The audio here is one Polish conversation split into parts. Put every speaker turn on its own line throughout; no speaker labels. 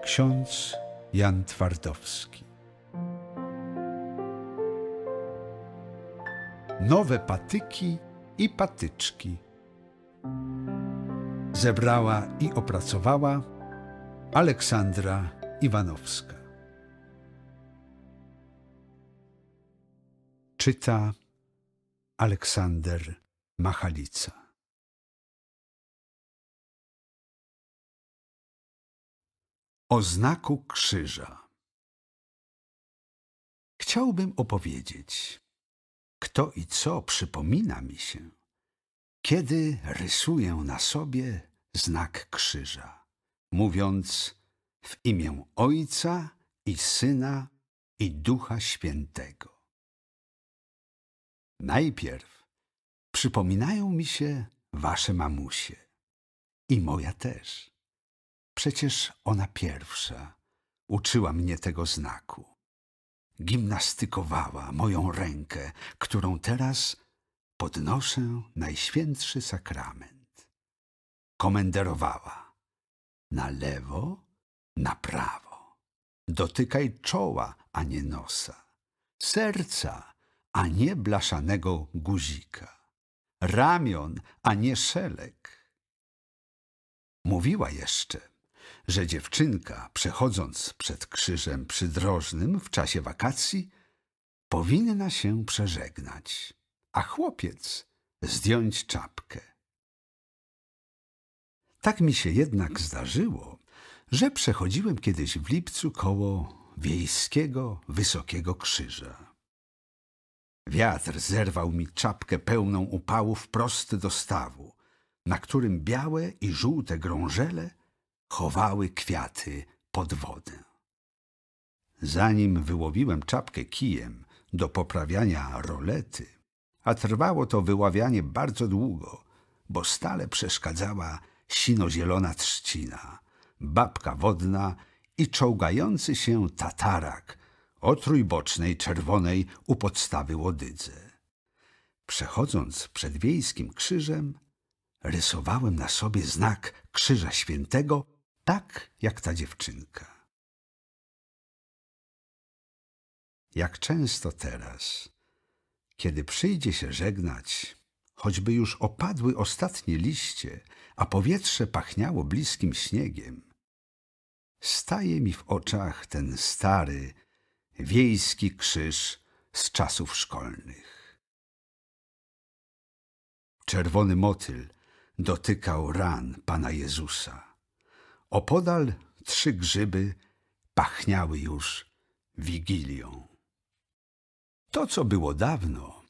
ksiądz Jan Twardowski. Nowe patyki i patyczki. Zebrała i opracowała Aleksandra Iwanowska.
Czyta Aleksander Machalica. O znaku krzyża. Chciałbym
opowiedzieć, kto i co przypomina mi się, kiedy rysuję na sobie znak krzyża, mówiąc w imię Ojca i Syna i Ducha Świętego. Najpierw przypominają mi się wasze mamusie i moja też Przecież ona pierwsza uczyła mnie tego znaku. Gimnastykowała moją rękę, którą teraz podnoszę najświętszy sakrament. Komenderowała na lewo, na prawo. Dotykaj czoła, a nie nosa. Serca, a nie blaszanego guzika. Ramion, a nie szelek. Mówiła jeszcze – że dziewczynka, przechodząc przed krzyżem przydrożnym w czasie wakacji, powinna się przeżegnać, a chłopiec zdjąć czapkę. Tak mi się jednak zdarzyło, że przechodziłem kiedyś w lipcu koło wiejskiego wysokiego krzyża. Wiatr zerwał mi czapkę pełną upału wprost do stawu, na którym białe i żółte grążele chowały kwiaty pod wodę. Zanim wyłowiłem czapkę kijem do poprawiania rolety, a trwało to wyławianie bardzo długo, bo stale przeszkadzała sinozielona trzcina, babka wodna i czołgający się tatarak o trójbocznej czerwonej u podstawy łodydze. Przechodząc przed wiejskim krzyżem, rysowałem na sobie znak Krzyża Świętego tak jak ta dziewczynka. Jak często teraz, kiedy przyjdzie się żegnać, choćby już opadły ostatnie liście, a powietrze pachniało bliskim śniegiem, staje mi w oczach ten stary, wiejski krzyż z czasów szkolnych. Czerwony motyl dotykał ran Pana Jezusa. Opodal trzy grzyby pachniały już wigilią. To, co było dawno,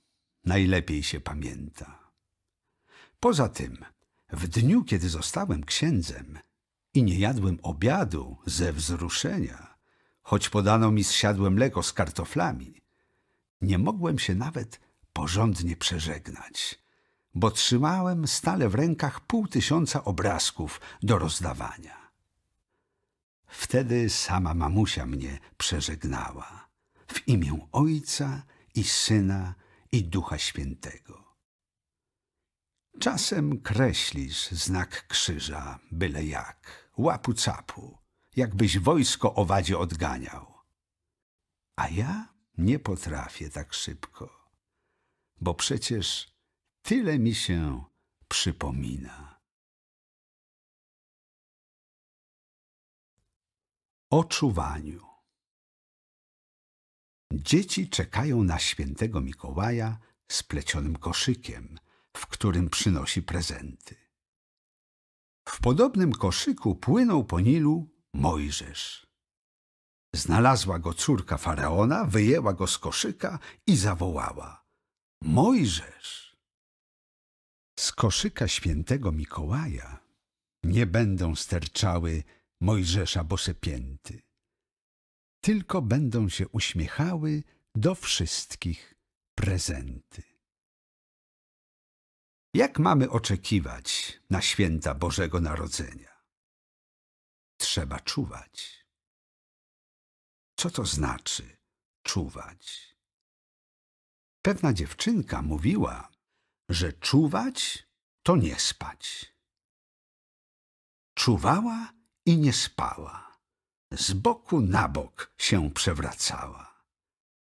najlepiej się pamięta. Poza tym, w dniu, kiedy zostałem księdzem i nie jadłem obiadu ze wzruszenia, choć podano mi zsiadłe mleko z kartoflami, nie mogłem się nawet porządnie przeżegnać, bo trzymałem stale w rękach pół tysiąca obrazków do rozdawania. Wtedy sama mamusia mnie przeżegnała. W imię Ojca i Syna i Ducha Świętego. Czasem kreślisz znak krzyża, byle jak, łapu capu, jakbyś wojsko owadzie odganiał. A ja nie potrafię
tak szybko, bo przecież tyle mi się przypomina. Oczuwaniu. Dzieci czekają
na świętego Mikołaja z plecionym koszykiem, w którym przynosi prezenty. W podobnym koszyku płynął po Nilu Mojżesz. Znalazła go córka faraona, wyjęła go z koszyka i zawołała: Mojżesz! Z koszyka świętego Mikołaja nie będą sterczały Mojżesza Bosepięty. Tylko będą się uśmiechały do wszystkich prezenty. Jak mamy oczekiwać na święta Bożego Narodzenia? Trzeba czuwać. Co to znaczy czuwać? Pewna dziewczynka mówiła, że czuwać to nie spać. Czuwała i nie spała. Z boku na bok się przewracała.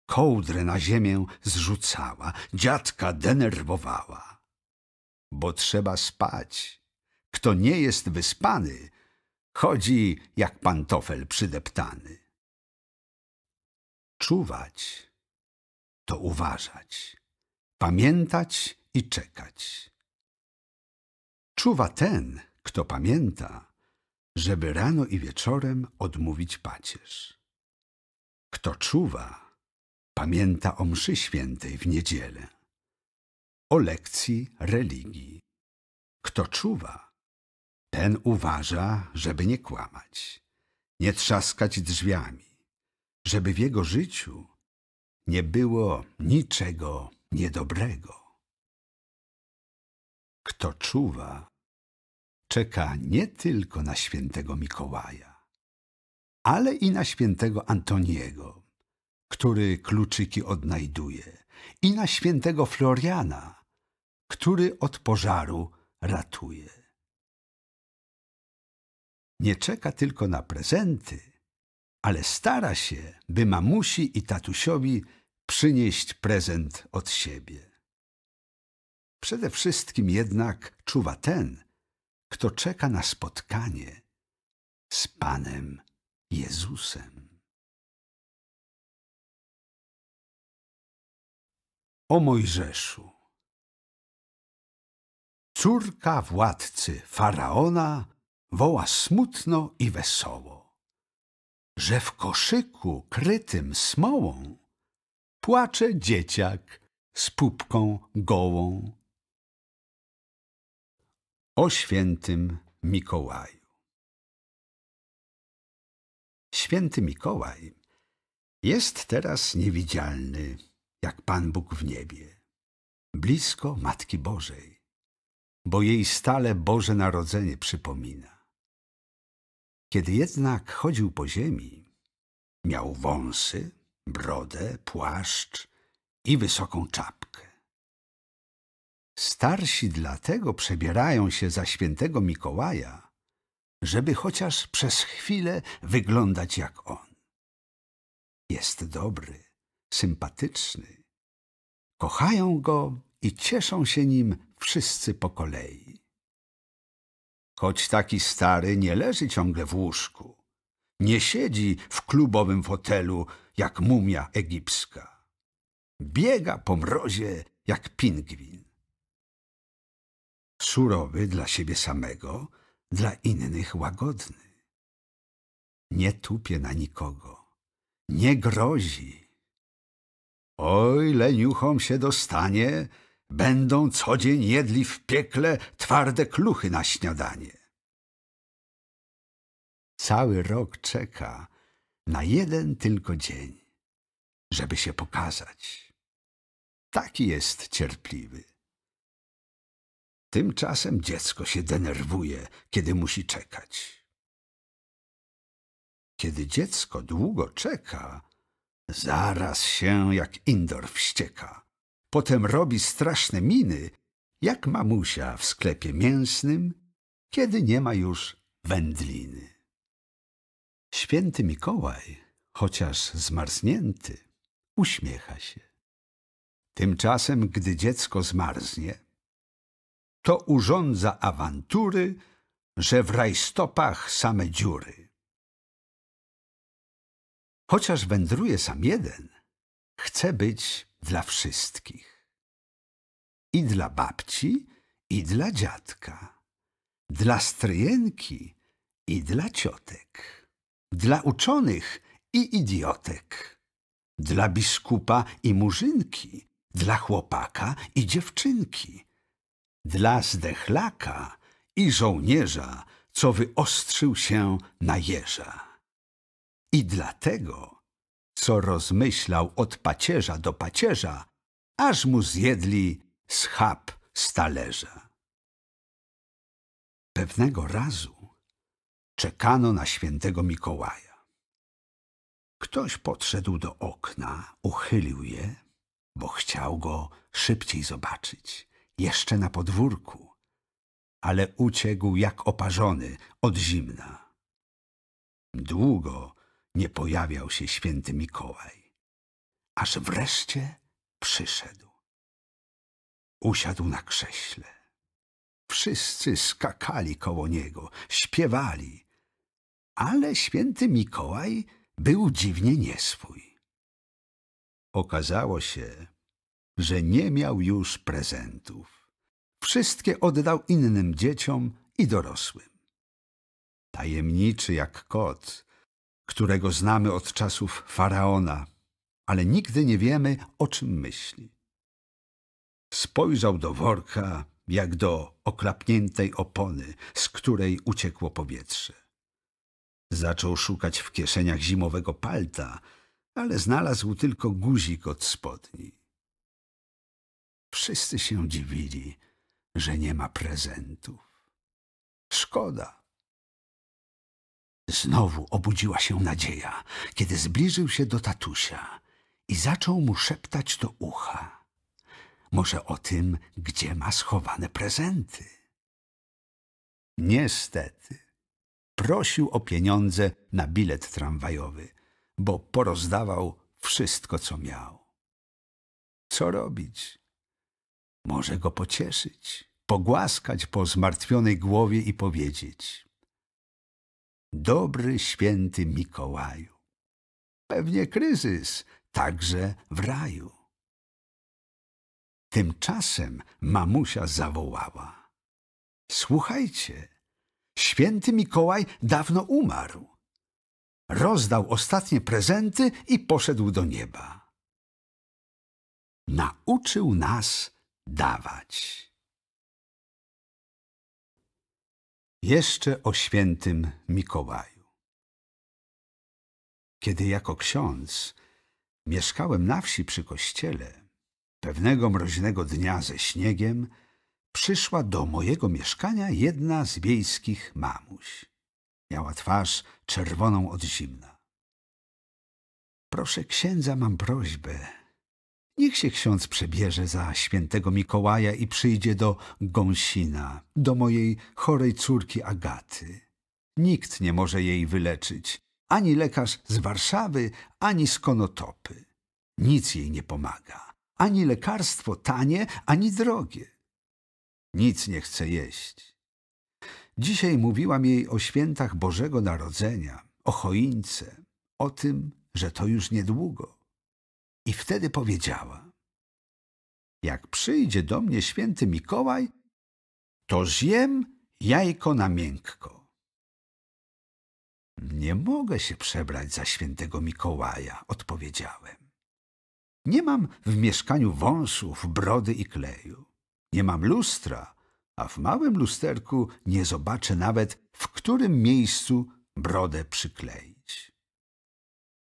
Kołdrę na ziemię zrzucała, dziadka denerwowała. Bo trzeba spać. Kto nie jest wyspany, chodzi jak pantofel
przydeptany. Czuwać to uważać, pamiętać i czekać.
Czuwa ten, kto pamięta, żeby rano i wieczorem odmówić pacierz. Kto czuwa, pamięta o mszy świętej w niedzielę, o lekcji religii. Kto czuwa, ten uważa, żeby nie kłamać, nie trzaskać drzwiami, żeby w jego życiu nie było niczego niedobrego. Kto czuwa, czeka nie tylko na świętego Mikołaja, ale i na świętego Antoniego, który kluczyki odnajduje, i na świętego Floriana, który od pożaru ratuje. Nie czeka tylko na prezenty, ale stara się, by mamusi i tatusiowi przynieść prezent od siebie. Przede wszystkim jednak
czuwa ten, kto czeka na spotkanie z Panem Jezusem. O Mojżeszu
Córka władcy Faraona woła smutno i wesoło, że w koszyku krytym smołą płacze
dzieciak z pupką gołą o świętym Mikołaju.
Święty Mikołaj jest teraz niewidzialny, jak Pan Bóg w niebie, blisko Matki Bożej, bo jej stale Boże Narodzenie przypomina. Kiedy jednak chodził po ziemi, miał wąsy, brodę, płaszcz i wysoką czapkę. Starsi dlatego przebierają się za świętego Mikołaja, żeby chociaż przez chwilę wyglądać jak on. Jest dobry, sympatyczny. Kochają go i cieszą się nim wszyscy po kolei. Choć taki stary nie leży ciągle w łóżku, nie siedzi w klubowym fotelu jak mumia egipska. Biega po mrozie jak pingwin surowy dla siebie samego, dla innych łagodny. Nie tupie na nikogo, nie grozi. Oj, leniuchom się dostanie, będą co dzień jedli w piekle twarde kluchy na śniadanie. Cały rok czeka na jeden tylko dzień, żeby się pokazać.
Taki jest cierpliwy. Tymczasem dziecko się denerwuje, kiedy musi czekać.
Kiedy dziecko długo czeka, zaraz się jak indor wścieka. Potem robi straszne miny, jak mamusia w sklepie mięsnym, kiedy nie ma już wędliny. Święty Mikołaj, chociaż zmarznięty, uśmiecha się. Tymczasem, gdy dziecko zmarznie, to urządza awantury, że w rajstopach same dziury. Chociaż wędruje sam jeden, chce być dla wszystkich. I dla babci, i dla dziadka, dla stryjenki i dla ciotek, dla uczonych i idiotek, dla biskupa i murzynki, dla chłopaka i dziewczynki, dla zdechlaka i żołnierza, co wyostrzył się na jeża. I dlatego, co rozmyślał od pacierza do pacierza, aż mu zjedli schab z talerza. Pewnego razu czekano na świętego Mikołaja. Ktoś podszedł do okna, uchylił je, bo chciał go szybciej zobaczyć jeszcze na podwórku, ale uciekł jak oparzony od zimna. Długo nie pojawiał się święty Mikołaj, aż wreszcie przyszedł. Usiadł na krześle. Wszyscy skakali koło niego, śpiewali, ale święty Mikołaj był dziwnie nieswój. Okazało się, że nie miał już prezentów. Wszystkie oddał innym dzieciom i dorosłym. Tajemniczy jak kot, którego znamy od czasów faraona, ale nigdy nie wiemy, o czym myśli. Spojrzał do worka jak do oklapniętej opony, z której uciekło powietrze. Zaczął szukać w kieszeniach zimowego palta, ale znalazł tylko guzik od spodni.
Wszyscy się dziwili, że nie ma prezentów. Szkoda. Znowu obudziła
się nadzieja, kiedy zbliżył się do tatusia i zaczął mu szeptać do ucha. Może o tym, gdzie ma schowane prezenty. Niestety, prosił o pieniądze na bilet tramwajowy, bo porozdawał wszystko, co miał. Co robić? Może go pocieszyć, pogłaskać po zmartwionej głowie i powiedzieć Dobry święty Mikołaju, pewnie kryzys także w raju. Tymczasem mamusia zawołała. Słuchajcie, święty Mikołaj dawno umarł. Rozdał ostatnie prezenty i poszedł do nieba. Nauczył nas dawać. Jeszcze o świętym Mikołaju. Kiedy jako ksiądz mieszkałem na wsi przy kościele, pewnego mroźnego dnia ze śniegiem przyszła do mojego mieszkania jedna z wiejskich mamuś. Miała twarz czerwoną od zimna. Proszę księdza, mam prośbę, Niech się ksiądz przebierze za świętego Mikołaja i przyjdzie do Gąsina, do mojej chorej córki Agaty. Nikt nie może jej wyleczyć, ani lekarz z Warszawy, ani z Konotopy. Nic jej nie pomaga, ani lekarstwo tanie, ani drogie. Nic nie chce jeść. Dzisiaj mówiłam jej o świętach Bożego Narodzenia, o choince, o tym, że to już niedługo. I wtedy powiedziała, jak przyjdzie do mnie święty Mikołaj, to zjem jajko na miękko. Nie mogę się przebrać za świętego Mikołaja, odpowiedziałem. Nie mam w mieszkaniu wąsów, brody i kleju. Nie mam lustra, a w małym lusterku nie zobaczę nawet, w którym miejscu brodę przykleić.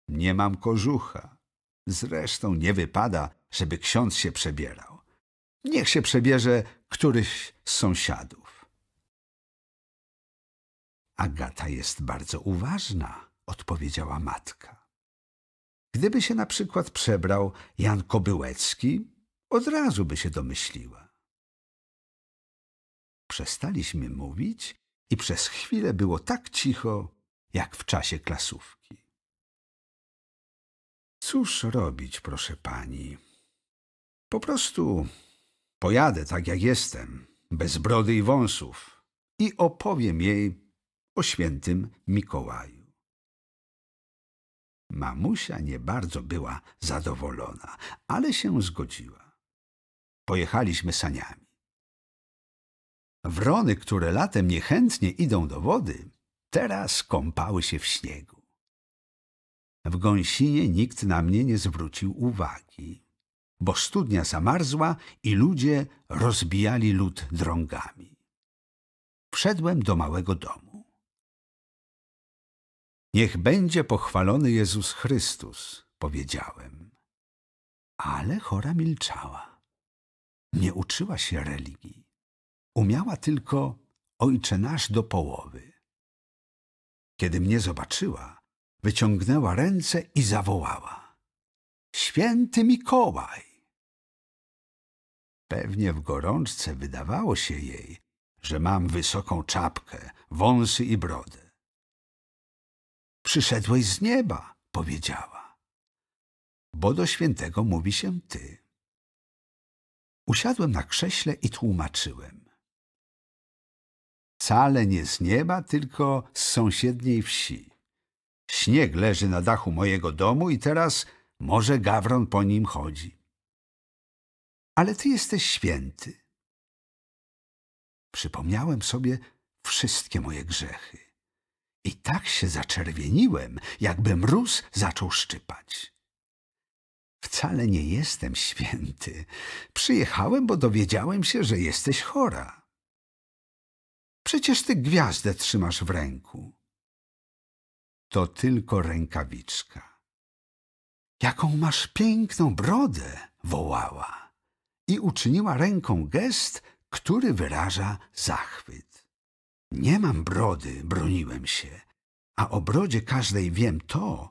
Nie mam kożucha, Zresztą nie wypada, żeby ksiądz się przebierał. Niech się przebierze któryś z sąsiadów. Agata jest bardzo uważna, odpowiedziała matka. Gdyby się na przykład przebrał Jan Kobyłecki, od razu by się domyśliła. Przestaliśmy mówić i przez chwilę było tak cicho, jak w czasie klasówki. Cóż robić, proszę pani? Po prostu pojadę tak jak jestem, bez brody i wąsów i opowiem jej o świętym Mikołaju. Mamusia nie bardzo była zadowolona, ale się zgodziła. Pojechaliśmy saniami. Wrony, które latem niechętnie idą do wody, teraz kąpały się w śniegu. W gąsinie nikt na mnie nie zwrócił uwagi, bo studnia zamarzła i ludzie rozbijali lód drągami. Wszedłem do małego domu. Niech będzie pochwalony Jezus Chrystus, powiedziałem. Ale chora milczała. Nie uczyła się religii. Umiała tylko Ojcze Nasz do połowy. Kiedy mnie zobaczyła, Wyciągnęła ręce i zawołała. Święty Mikołaj! Pewnie w gorączce wydawało się jej, że mam wysoką czapkę, wąsy i brodę. Przyszedłeś z nieba, powiedziała, bo do świętego mówi się ty. Usiadłem na krześle i tłumaczyłem. Wcale nie z nieba, tylko z sąsiedniej wsi. Śnieg leży na dachu mojego domu i teraz może gawron po nim chodzi. Ale ty jesteś święty. Przypomniałem sobie wszystkie moje grzechy. I tak się zaczerwieniłem, jakby mróz zaczął szczypać. Wcale nie jestem święty. Przyjechałem, bo dowiedziałem się, że jesteś chora. Przecież ty gwiazdę trzymasz w ręku to tylko rękawiczka. Jaką masz piękną brodę! wołała i uczyniła ręką gest, który wyraża zachwyt. Nie mam brody, broniłem się, a o brodzie każdej wiem to,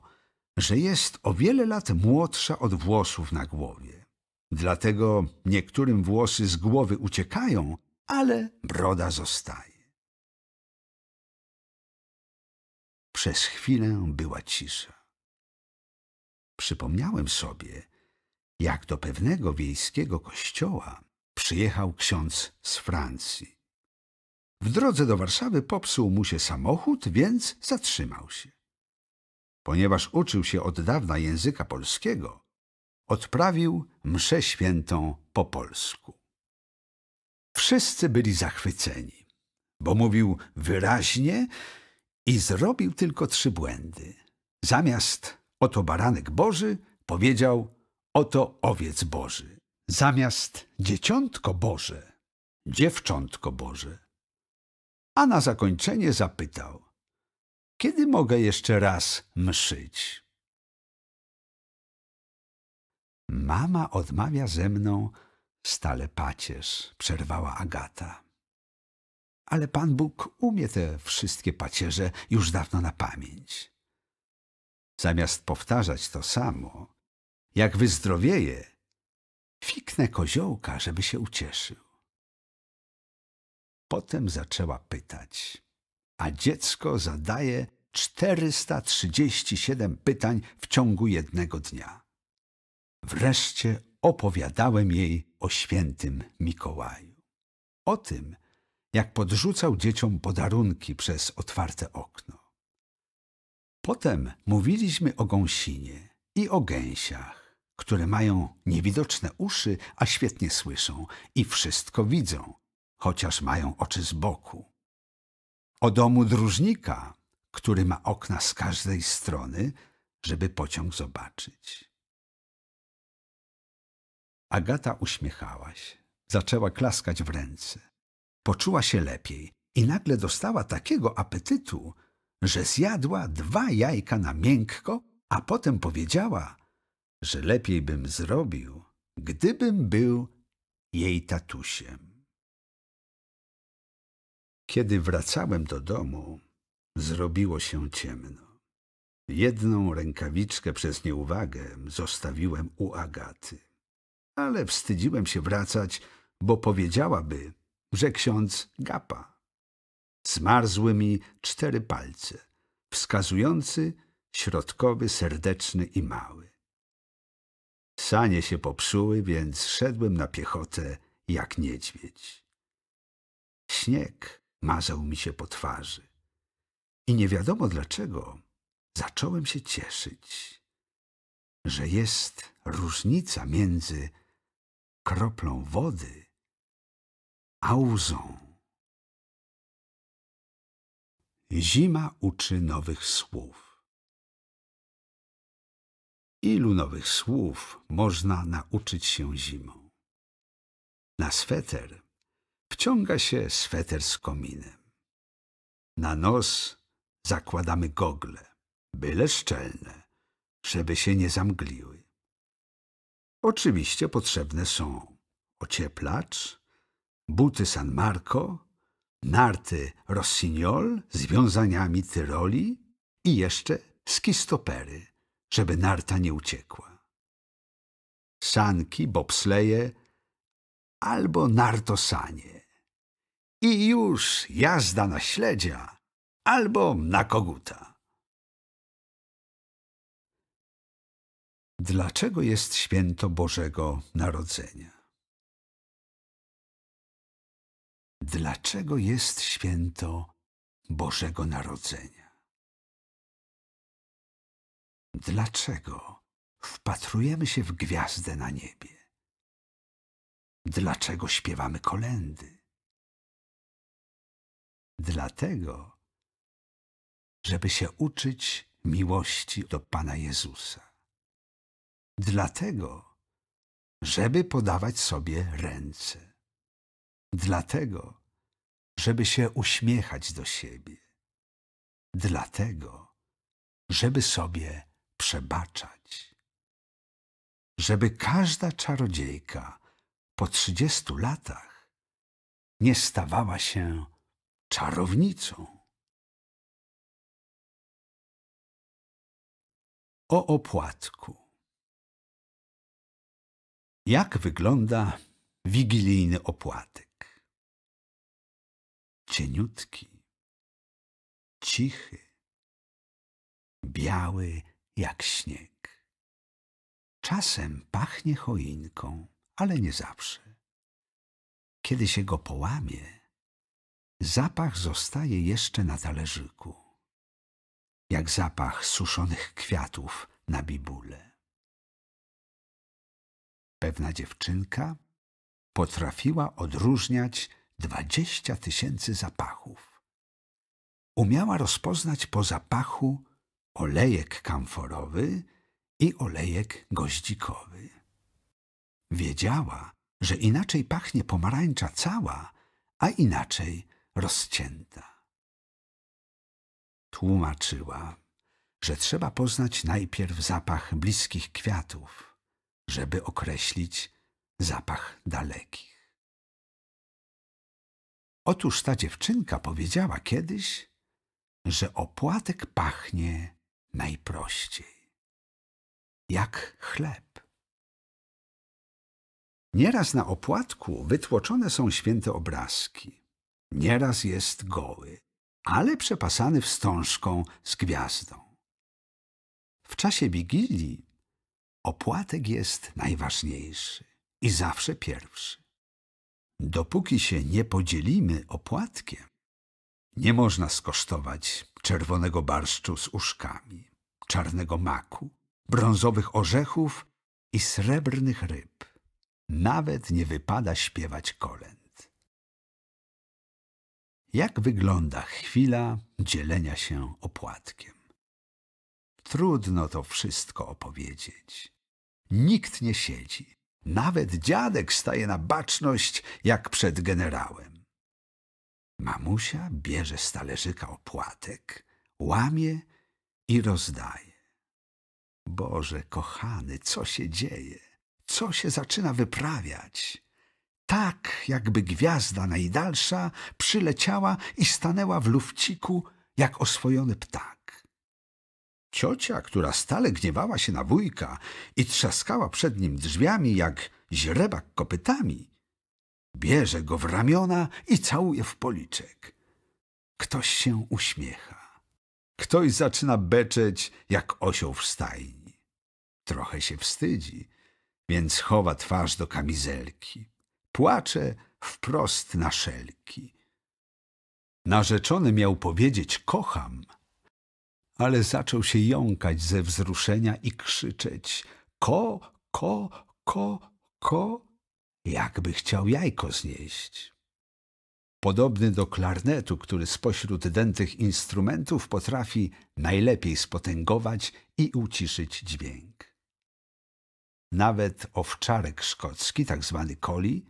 że jest o wiele lat młodsza od włosów na głowie. Dlatego niektórym włosy z głowy uciekają, ale broda
zostaje. Przez chwilę była cisza. Przypomniałem sobie, jak do pewnego
wiejskiego kościoła przyjechał ksiądz z Francji. W drodze do Warszawy popsuł mu się samochód, więc zatrzymał się. Ponieważ uczył się od dawna języka polskiego, odprawił mszę świętą po polsku. Wszyscy byli zachwyceni, bo mówił wyraźnie i zrobił tylko trzy błędy. Zamiast oto baranek Boży powiedział oto owiec Boży. Zamiast dzieciątko Boże dziewczątko Boże. A na zakończenie zapytał kiedy mogę jeszcze raz mszyć? Mama odmawia ze mną stale pacierz, przerwała Agata ale Pan Bóg umie te wszystkie pacierze już dawno na pamięć. Zamiast powtarzać to samo, jak wyzdrowieje, fiknę koziołka, żeby się ucieszył. Potem zaczęła pytać, a dziecko zadaje 437 pytań w ciągu jednego dnia. Wreszcie opowiadałem jej o świętym Mikołaju. O tym, jak podrzucał dzieciom podarunki przez otwarte okno. Potem mówiliśmy o gąsinie i o gęsiach, które mają niewidoczne uszy, a świetnie słyszą i wszystko widzą, chociaż mają oczy z boku. O domu dróżnika, który ma okna z każdej strony, żeby pociąg zobaczyć. Agata uśmiechała się. Zaczęła klaskać w ręce. Poczuła się lepiej i nagle dostała takiego apetytu, że zjadła dwa jajka na miękko, a potem powiedziała, że lepiej bym zrobił, gdybym był jej tatusiem. Kiedy wracałem do domu, zrobiło się ciemno. Jedną rękawiczkę przez nieuwagę zostawiłem u Agaty. Ale wstydziłem się wracać, bo powiedziałaby, że ksiądz gapa. Zmarzły mi cztery palce, wskazujący, środkowy, serdeczny i mały. Sanie się popsuły, więc szedłem na piechotę jak niedźwiedź. Śnieg mazał mi się po twarzy. I nie wiadomo dlaczego zacząłem się cieszyć, że jest różnica między
kroplą wody a Zima uczy nowych słów. Ilu nowych słów można nauczyć się
zimą? Na sweter wciąga się sweter z kominem. Na nos zakładamy gogle, byle szczelne, żeby się nie zamgliły. Oczywiście potrzebne są ocieplacz, buty San Marco, narty Rossignol z wiązaniami Tyroli i jeszcze skistopery, żeby narta nie uciekła. Sanki, bobsleje albo nartosanie. I już jazda na śledzia albo na koguta.
Dlaczego jest święto Bożego Narodzenia? dlaczego jest święto Bożego Narodzenia. Dlaczego wpatrujemy się w gwiazdę na niebie? Dlaczego śpiewamy kolendy? Dlatego, żeby się uczyć miłości
do Pana Jezusa. Dlatego, żeby podawać sobie ręce. Dlatego, żeby się uśmiechać do siebie. Dlatego, żeby sobie przebaczać. Żeby każda czarodziejka
po trzydziestu latach nie stawała się czarownicą. O opłatku. Jak wygląda wigilijny opłatek? cieniutki, cichy, biały jak śnieg. Czasem pachnie choinką,
ale nie zawsze. Kiedy się go połamie,
zapach zostaje jeszcze na talerzyku, jak zapach suszonych kwiatów na bibule. Pewna
dziewczynka potrafiła odróżniać dwadzieścia tysięcy zapachów. Umiała rozpoznać po zapachu olejek kamforowy i olejek goździkowy. Wiedziała, że inaczej pachnie pomarańcza cała, a inaczej rozcięta. Tłumaczyła, że trzeba poznać najpierw zapach bliskich kwiatów, żeby określić zapach dalekich. Otóż ta dziewczynka
powiedziała kiedyś, że opłatek pachnie najprościej. Jak chleb.
Nieraz na opłatku wytłoczone są święte obrazki. Nieraz jest goły, ale przepasany wstążką z gwiazdą. W czasie Wigilii opłatek jest najważniejszy i zawsze pierwszy. Dopóki się nie podzielimy opłatkiem, nie można skosztować czerwonego barszczu z uszkami, czarnego maku, brązowych orzechów i srebrnych ryb. Nawet nie wypada śpiewać kolęd. Jak wygląda chwila dzielenia się opłatkiem? Trudno to wszystko opowiedzieć. Nikt nie siedzi, nawet dziadek staje na baczność, jak przed generałem. Mamusia bierze z talerzyka opłatek, łamie i rozdaje. Boże kochany, co się dzieje? Co się zaczyna wyprawiać? Tak, jakby gwiazda najdalsza przyleciała i stanęła w lufciku jak oswojony ptak. Ciocia, która stale gniewała się na wujka i trzaskała przed nim drzwiami jak źrebak kopytami, bierze go w ramiona i całuje w policzek. Ktoś się uśmiecha. Ktoś zaczyna beczeć jak osioł w stajni. Trochę się wstydzi, więc chowa twarz do kamizelki. Płacze wprost na szelki. Narzeczony miał powiedzieć kocham – ale zaczął się jąkać ze wzruszenia i krzyczeć ko, ko, ko, ko, jakby chciał jajko znieść. Podobny do klarnetu, który spośród dętych instrumentów potrafi najlepiej spotęgować i uciszyć dźwięk. Nawet owczarek szkocki, tak zwany coli,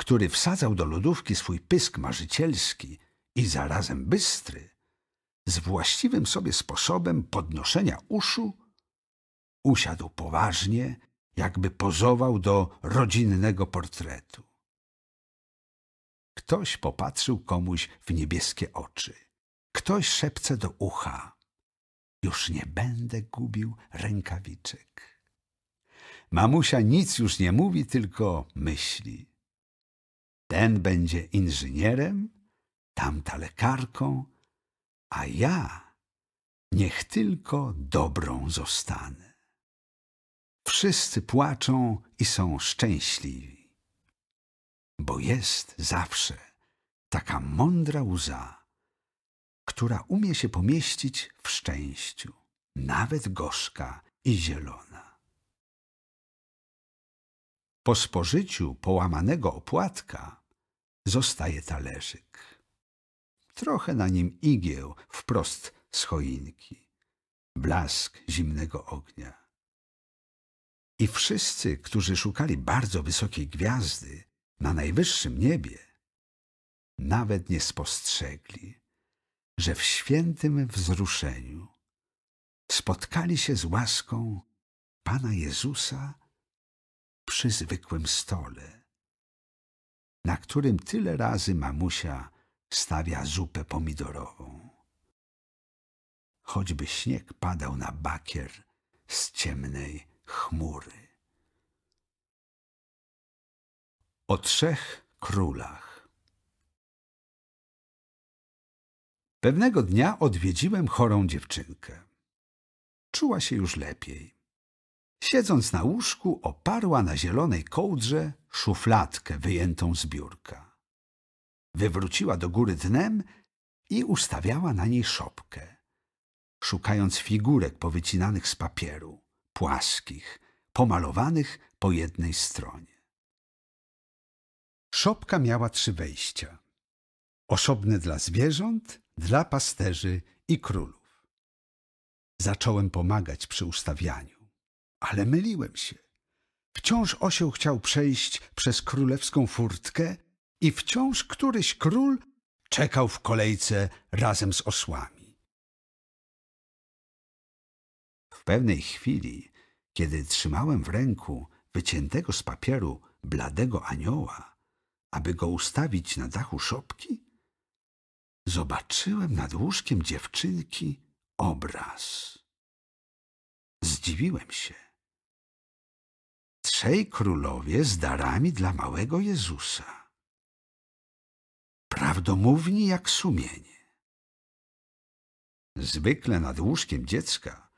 który wsadzał do lodówki swój pysk marzycielski i zarazem bystry, z właściwym sobie sposobem podnoszenia uszu, usiadł poważnie, jakby pozował do rodzinnego portretu. Ktoś popatrzył komuś w niebieskie oczy. Ktoś szepce do ucha. Już nie będę gubił rękawiczek. Mamusia nic już nie mówi, tylko myśli. Ten będzie inżynierem, tamta lekarką, a ja niech tylko dobrą zostanę. Wszyscy płaczą i są szczęśliwi, bo jest zawsze taka mądra łza, która umie się pomieścić w szczęściu, nawet gorzka i zielona. Po spożyciu połamanego opłatka zostaje talerzyk trochę na nim igieł, wprost z choinki. Blask zimnego ognia. I wszyscy, którzy szukali bardzo wysokiej gwiazdy na najwyższym niebie, nawet nie spostrzegli, że w świętym wzruszeniu spotkali się z łaską Pana Jezusa przy zwykłym stole, na którym tyle razy mamusia stawia zupę pomidorową. Choćby śnieg padał na bakier
z ciemnej chmury. O trzech królach Pewnego dnia odwiedziłem chorą dziewczynkę.
Czuła się już lepiej. Siedząc na łóżku, oparła na zielonej kołdrze szufladkę wyjętą z biurka wywróciła do góry dnem i ustawiała na niej szopkę, szukając figurek powycinanych z papieru, płaskich, pomalowanych po jednej stronie. Szopka miała trzy wejścia. Osobne dla zwierząt, dla pasterzy i królów. Zacząłem pomagać przy ustawianiu, ale myliłem się. Wciąż osioł chciał przejść przez królewską furtkę i wciąż któryś król czekał w kolejce razem z osłami. W pewnej chwili, kiedy trzymałem w ręku wyciętego z papieru bladego anioła, aby go ustawić na dachu szopki, zobaczyłem nad łóżkiem dziewczynki obraz.
Zdziwiłem się. Trzej królowie z darami dla małego Jezusa prawdomówni jak
sumienie. Zwykle nad łóżkiem dziecka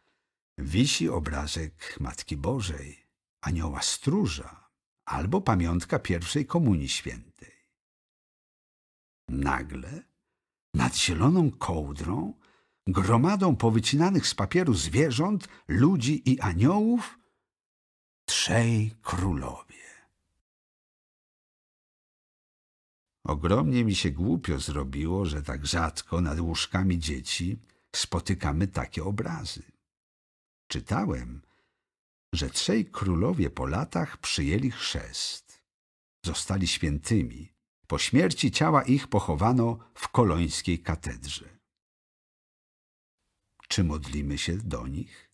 wisi obrazek Matki Bożej, anioła stróża albo pamiątka pierwszej komunii świętej. Nagle nad zieloną kołdrą, gromadą powycinanych z papieru zwierząt, ludzi i aniołów trzej królowie. Ogromnie mi się głupio zrobiło, że tak rzadko nad łóżkami dzieci spotykamy takie obrazy. Czytałem, że trzej królowie po latach przyjęli chrzest. Zostali świętymi. Po śmierci ciała ich pochowano w kolońskiej katedrze. Czy modlimy się do nich?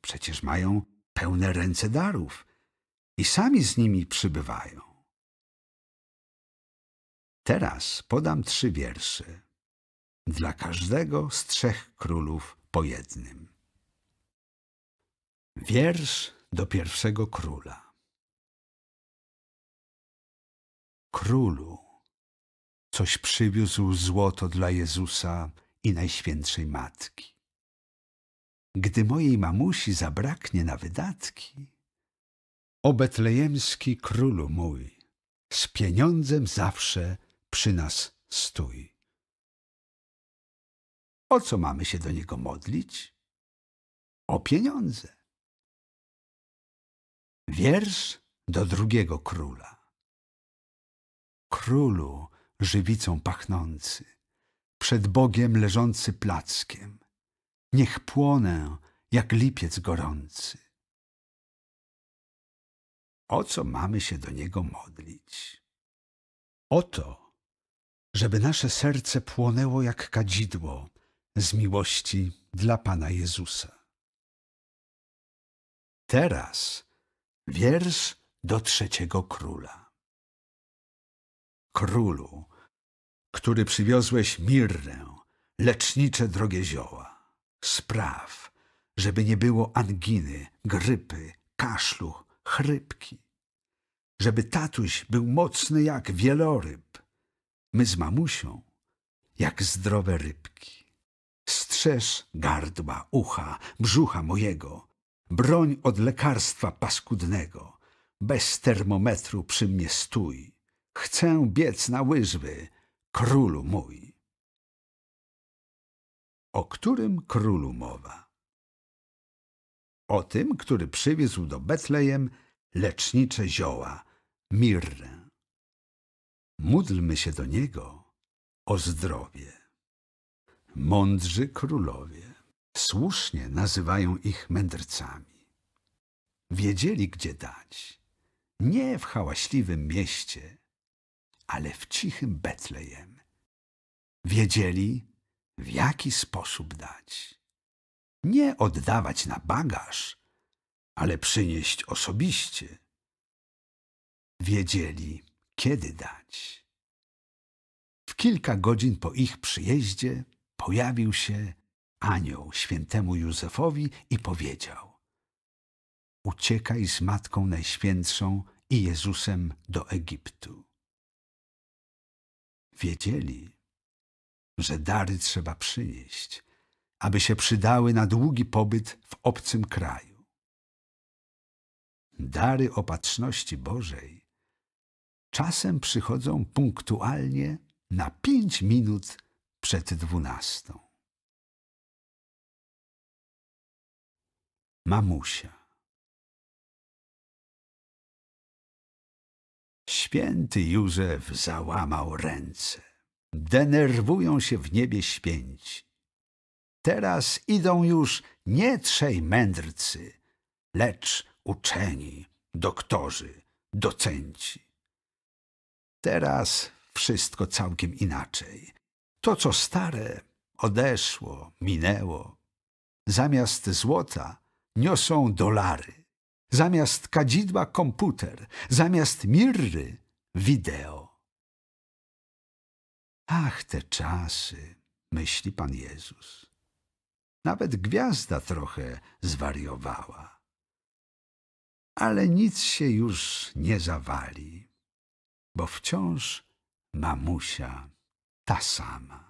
Przecież mają pełne ręce darów i sami z nimi przybywają. Teraz podam trzy wiersze. Dla każdego z trzech królów po jednym.
Wiersz do pierwszego króla. Królu, coś przywiózł złoto dla Jezusa i Najświętszej Matki. Gdy
mojej mamusi zabraknie na wydatki, o betlejemski królu mój, z pieniądzem zawsze przy nas stój.
O co mamy się do niego modlić? O pieniądze. Wiersz do drugiego króla. Królu żywicą pachnący,
przed Bogiem leżący plackiem, niech płonę
jak lipiec gorący. O co mamy się do niego modlić? O to żeby nasze serce
płonęło jak kadzidło z miłości dla Pana Jezusa.
Teraz wiersz do trzeciego króla. Królu, który przywiozłeś
mirrę, lecznicze drogie zioła, spraw, żeby nie było anginy, grypy, kaszlu, chrypki, żeby tatuś był mocny jak wieloryb, my z mamusią, jak zdrowe rybki. Strzeż gardła, ucha, brzucha mojego, broń od lekarstwa paskudnego, bez termometru przy mnie stój. Chcę biec na łyżwy, królu mój. O którym królu mowa? O tym, który przywiózł do Betlejem lecznicze zioła, mirrę módlmy się do Niego o zdrowie. Mądrzy królowie słusznie nazywają ich mędrcami. Wiedzieli, gdzie dać, nie w hałaśliwym mieście, ale w cichym Betlejem. Wiedzieli, w jaki sposób dać. Nie oddawać na bagaż, ale przynieść osobiście. Wiedzieli, kiedy dać. W kilka godzin po ich przyjeździe pojawił się anioł świętemu Józefowi i powiedział Uciekaj z Matką Najświętszą i Jezusem do Egiptu. Wiedzieli, że dary trzeba przynieść, aby się przydały na długi pobyt w obcym kraju. Dary opatrzności Bożej
Czasem przychodzą punktualnie na pięć minut przed dwunastą. Mamusia Święty Józef załamał ręce. Denerwują
się w niebie święci. Teraz idą już nie trzej mędrcy, lecz uczeni, doktorzy, docenci. Teraz wszystko całkiem inaczej. To, co stare, odeszło, minęło. Zamiast złota niosą dolary. Zamiast kadzidła komputer, zamiast mirry wideo. Ach, te czasy, myśli Pan Jezus. Nawet gwiazda trochę zwariowała. Ale nic się już nie
zawali bo wciąż mamusia ta sama.